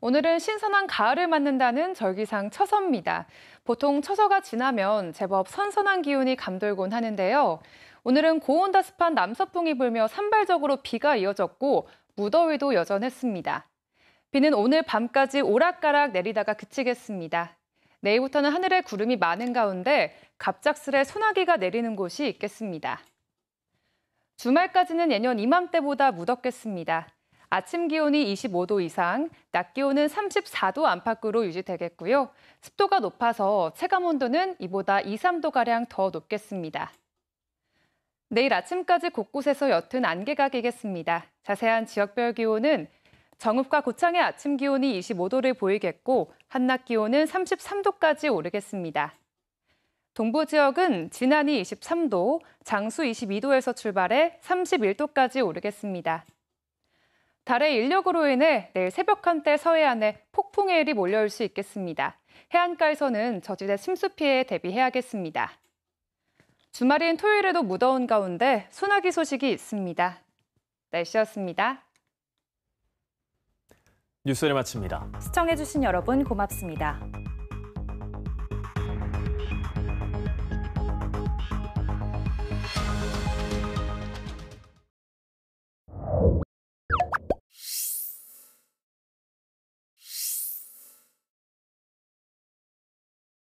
오늘은 신선한 가을을 맞는다는 절기상 처서입니다. 보통 처서가 지나면 제법 선선한 기운이 감돌곤 하는데요. 오늘은 고온다습한 남서풍이 불며 산발적으로 비가 이어졌고 무더위도 여전했습니다. 비는 오늘 밤까지 오락가락 내리다가 그치겠습니다. 내일부터는 하늘에 구름이 많은 가운데 갑작스레 소나기가 내리는 곳이 있겠습니다. 주말까지는 예년 이맘때보다 무덥겠습니다. 아침 기온이 25도 이상, 낮 기온은 34도 안팎으로 유지되겠고요. 습도가 높아서 체감 온도는 이보다 2, 3도가량 더 높겠습니다. 내일 아침까지 곳곳에서 옅은 안개가 끼겠습니다. 자세한 지역별 기온은 정읍과 고창의 아침 기온이 25도를 보이겠고, 한낮 기온은 33도까지 오르겠습니다. 동부 지역은 진안이 23도, 장수 22도에서 출발해 31도까지 오르겠습니다. 달의 인력으로 인해 내일 새벽 한때 서해안에 폭풍의 일이 몰려올 수 있겠습니다. 해안가에서는 저지대 침수 피해에 대비해야겠습니다. 주말인 토요일에도 무더운 가운데 소나기 소식이 있습니다. 날씨였습니다. 뉴스를 마칩니다. 시청해주신 여러분 고맙습니다.